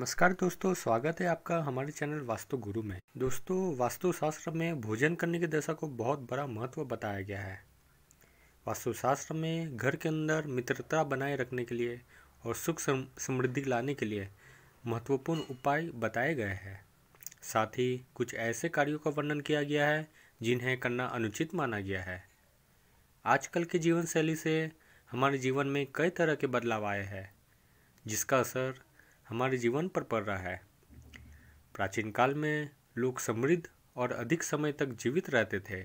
नमस्कार दोस्तों स्वागत है आपका हमारे चैनल वास्तु गुरु में दोस्तों वास्तुशास्त्र में भोजन करने की दशा को बहुत बड़ा महत्व बताया गया है वास्तुशास्त्र में घर के अंदर मित्रता बनाए रखने के लिए और सुख समृद्धि लाने के लिए महत्वपूर्ण उपाय बताए गए हैं साथ ही कुछ ऐसे कार्यों का वर्णन किया गया है जिन्हें करना अनुचित माना गया है आजकल के जीवन शैली से हमारे जीवन में कई तरह के बदलाव आए हैं जिसका असर हमारे जीवन पर पड़ रहा है प्राचीन काल में लोग समृद्ध और अधिक समय तक जीवित रहते थे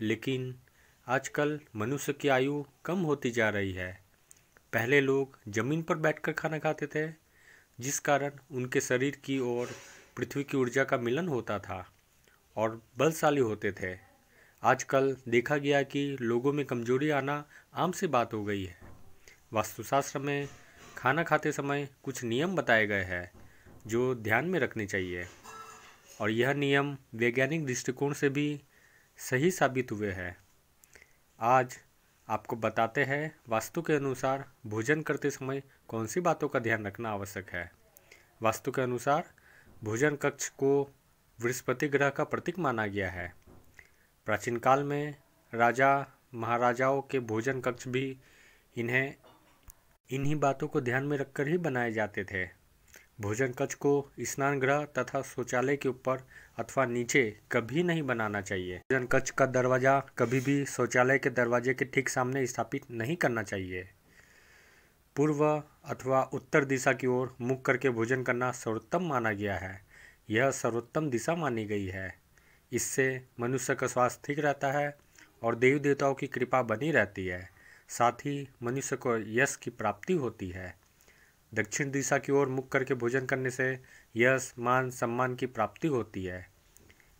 लेकिन आजकल मनुष्य की आयु कम होती जा रही है पहले लोग ज़मीन पर बैठकर खाना खाते थे जिस कारण उनके शरीर की और पृथ्वी की ऊर्जा का मिलन होता था और बलशाली होते थे आजकल देखा गया कि लोगों में कमजोरी आना आम सी बात हो गई है वास्तुशास्त्र में खाना खाते समय कुछ नियम बताए गए हैं जो ध्यान में रखने चाहिए और यह नियम वैज्ञानिक दृष्टिकोण से भी सही साबित हुए हैं आज आपको बताते हैं वास्तु के अनुसार भोजन करते समय कौन सी बातों का ध्यान रखना आवश्यक है वास्तु के अनुसार भोजन कक्ष को बृहस्पति ग्रह का प्रतीक माना गया है प्राचीन काल में राजा महाराजाओं के भोजन कक्ष भी इन्हें इन्हीं बातों को ध्यान में रखकर ही बनाए जाते थे भोजन कच्छ को स्नान गृह तथा शौचालय के ऊपर अथवा नीचे कभी नहीं बनाना चाहिए भोजन कच्छ का दरवाज़ा कभी भी शौचालय के दरवाजे के ठीक सामने स्थापित नहीं करना चाहिए पूर्व अथवा उत्तर दिशा की ओर मुख करके भोजन करना सर्वोत्तम माना गया है यह सर्वोत्तम दिशा मानी गई है इससे मनुष्य का स्वास्थ्य ठीक रहता है और देवी देवताओं की कृपा बनी रहती है साथ ही मनुष्य को यश की प्राप्ति होती है दक्षिण दिशा की ओर मुख करके भोजन करने से यश मान सम्मान की प्राप्ति होती है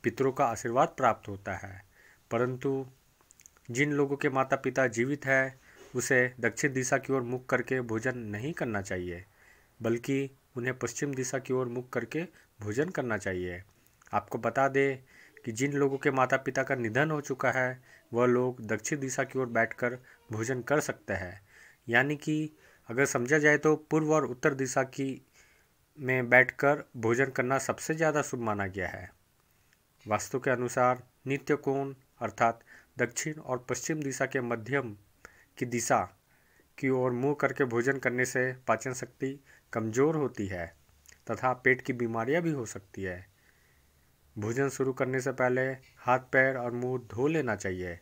पितरों का आशीर्वाद प्राप्त होता है परंतु जिन लोगों के माता पिता जीवित है उसे दक्षिण दिशा की ओर मुख करके भोजन नहीं करना चाहिए बल्कि उन्हें पश्चिम दिशा की ओर मुख करके भोजन करना चाहिए आपको बता दें कि जिन लोगों के माता पिता का निधन हो चुका है वह लोग दक्षिण दिशा की ओर बैठकर भोजन कर सकते हैं यानी कि अगर समझा जाए तो पूर्व और उत्तर दिशा की में बैठकर भोजन करना सबसे ज़्यादा शुभ माना गया है वास्तु के अनुसार नित्य कोण अर्थात दक्षिण और पश्चिम दिशा के मध्यम की दिशा की ओर मुंह करके भोजन करने से पाचन शक्ति कमज़ोर होती है तथा पेट की बीमारियां भी हो सकती है भोजन शुरू करने से पहले हाथ पैर और मुंह धो लेना चाहिए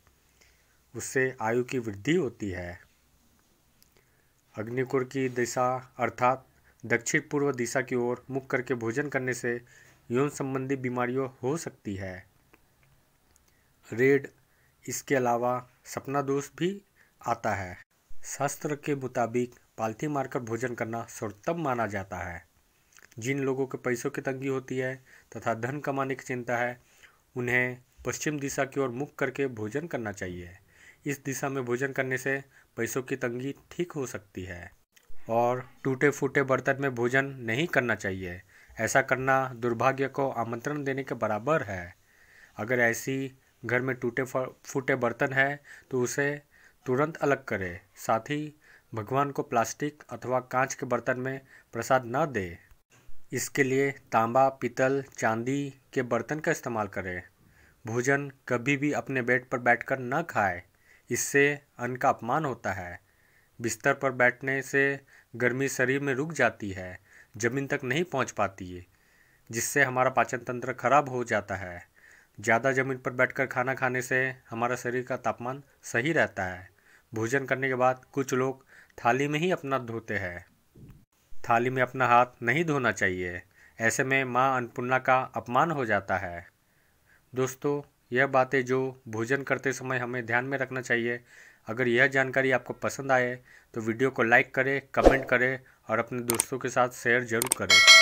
उससे आयु की वृद्धि होती है अग्निकुर की दिशा अर्थात दक्षिण पूर्व दिशा की ओर मुख करके भोजन करने से यौन संबंधी बीमारियों हो सकती है रेड इसके अलावा सपना दोष भी आता है शास्त्र के मुताबिक पालथी मारकर भोजन करना सर्वोत्तम माना जाता है जिन लोगों के पैसों की तंगी होती है तथा धन कमाने की चिंता है उन्हें पश्चिम दिशा की ओर मुख करके भोजन करना चाहिए इस दिशा में भोजन करने से पैसों की तंगी ठीक हो सकती है और टूटे फूटे बर्तन में भोजन नहीं करना चाहिए ऐसा करना दुर्भाग्य को आमंत्रण देने के बराबर है अगर ऐसी घर में टूटे फूटे बर्तन है तो उसे तुरंत अलग करें साथ ही भगवान को प्लास्टिक अथवा कांच के बर्तन में प्रसाद न दे इसके लिए तांबा पीतल चांदी के बर्तन का इस्तेमाल करें भोजन कभी भी अपने बेड पर बैठकर न खाएं इससे अन्न का अपमान होता है बिस्तर पर बैठने से गर्मी शरीर में रुक जाती है ज़मीन तक नहीं पहुंच पाती है जिससे हमारा पाचन तंत्र खराब हो जाता है ज़्यादा ज़मीन पर बैठकर खाना खाने से हमारा शरीर का तापमान सही रहता है भोजन करने के बाद कुछ लोग थाली में ही अपना धोते हैं थाली में अपना हाथ नहीं धोना चाहिए ऐसे में माँ अन्नपूर्णा का अपमान हो जाता है दोस्तों यह बातें जो भोजन करते समय हमें ध्यान में रखना चाहिए अगर यह जानकारी आपको पसंद आए तो वीडियो को लाइक करें कमेंट करें और अपने दोस्तों के साथ शेयर जरूर करें